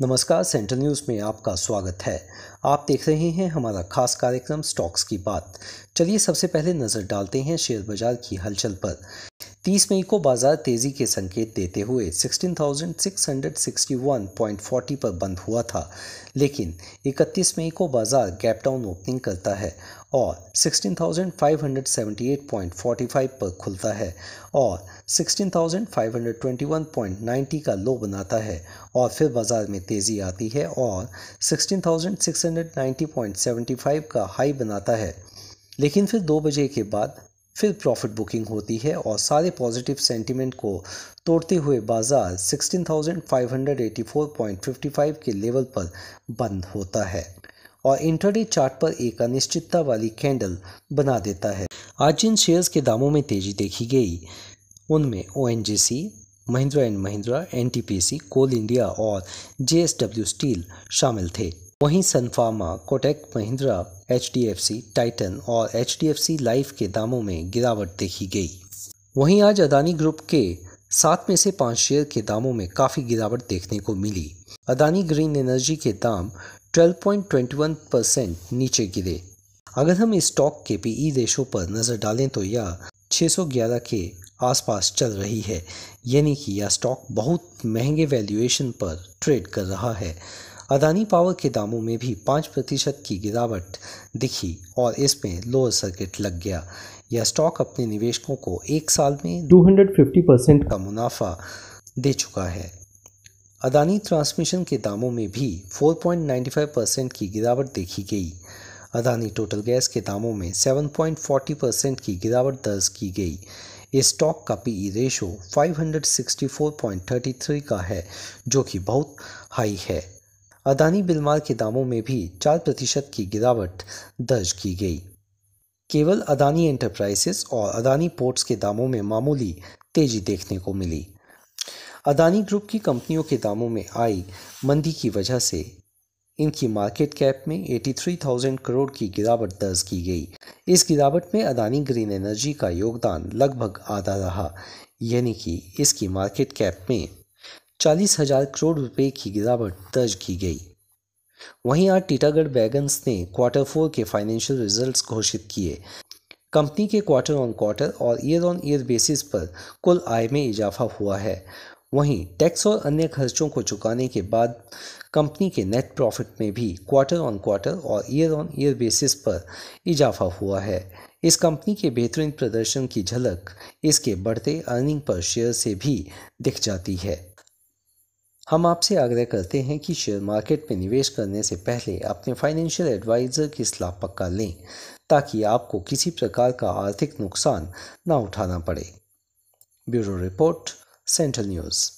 नमस्कार central news में आपका स्वागत है आप देख रहे हैं हमारा खास कार्यक्रम स्टॉक्स की बात चलिए सबसे पहले नज़र डालते हैं शेयर बाजार की हलचल पर 30 मई को बाजार तेज़ी के संकेत देते हुए 16,661.40 पर बंद हुआ था लेकिन 31 मई को बाजार गैप डाउन ओपनिंग करता है और 16,578.45 पर खुलता है और 16,521.90 का लो बनाता है और फिर बाज़ार में तेज़ी आती है और 16,690.75 का हाई बनाता है लेकिन फिर दो बजे के बाद फिर प्रॉफिट बुकिंग होती है और सारे पॉजिटिव सेंटीमेंट को तोड़ते हुए बाज़ार 16,584.55 के लेवल पर बंद होता है और इंटरडे चार्ट पर एक अनिश्चितता वाली कैंडल बना देता है आज जिन शेयर्स के दामों में तेज़ी देखी गई उनमें O N G C Mahindra and Mahindra and Coal India और जे स्टील शामिल थे वहीं Sun Pharma Kotak Mahindra H Titan और एच लाइफ के दामों में गिरावट देखी गई वहीं आज अदानी ग्रुप के सात में से पाँच शेयर के दामों में काफ़ी गिरावट देखने को मिली अदानी ग्रीन एनर्जी के दाम 12.21 परसेंट नीचे गिरे अगर हम इस स्टॉक के पीई ई रेशो पर नज़र डालें तो यह 611 के आसपास चल रही है यानी कि यह स्टॉक बहुत महंगे वैल्यूएशन पर ट्रेड कर रहा है अदानी पावर के दामों में भी पाँच प्रतिशत की गिरावट दिखी और इसमें लोअर सर्किट लग गया यह स्टॉक अपने निवेशकों को एक साल में 250 परसेंट का मुनाफा दे चुका है अदानी ट्रांसमिशन के दामों में भी 4.95 परसेंट की गिरावट देखी गई अदानी टोटल गैस के दामों में 7.40 परसेंट की गिरावट दर्ज की गई स्टॉक का पीई रेशो 564.33 का है जो कि बहुत हाई है अदानी बिलमार के दामों में भी चार प्रतिशत की गिरावट दर्ज की गई केवल अदानी एंटरप्राइजेस और अदानी पोर्ट्स के दामों में मामूली तेजी देखने को मिली अदानी ग्रुप की कंपनियों के दामों में आई मंदी की वजह से इनकी मार्केट कैप में 83,000 करोड़ की गिरावट दर्ज की गई इस गिरावट में अदानी ग्रीन एनर्जी का योगदान लगभग आधा रहा यानी कि इसकी मार्केट कैप में चालीस हजार करोड़ रुपए की गिरावट दर्ज की गई वहीं आज टीटागढ़ बैगन्स ने क्वार्टर फोर के फाइनेंशियल रिजल्ट्स घोषित किए कंपनी के क्वार्टर ऑन क्वार्टर और ईयर ऑन ईयर बेसिस पर कुल आय में इजाफा हुआ है वहीं टैक्स और अन्य खर्चों को चुकाने के बाद कंपनी के नेट प्रॉफिट में भी क्वार्टर ऑन क्वार्टर और ईयर ऑन ईयर बेसिस पर इजाफा हुआ है इस कंपनी के बेहतरीन प्रदर्शन की झलक इसके बढ़ते अर्निंग पर शेयर से भी दिख जाती है हम आपसे आग्रह करते हैं कि शेयर मार्केट में निवेश करने से पहले अपने फाइनेंशियल एडवाइज़र की सलाह पक्का लें ताकि आपको किसी प्रकार का आर्थिक नुकसान ना उठाना पड़े ब्यूरो रिपोर्ट Central News.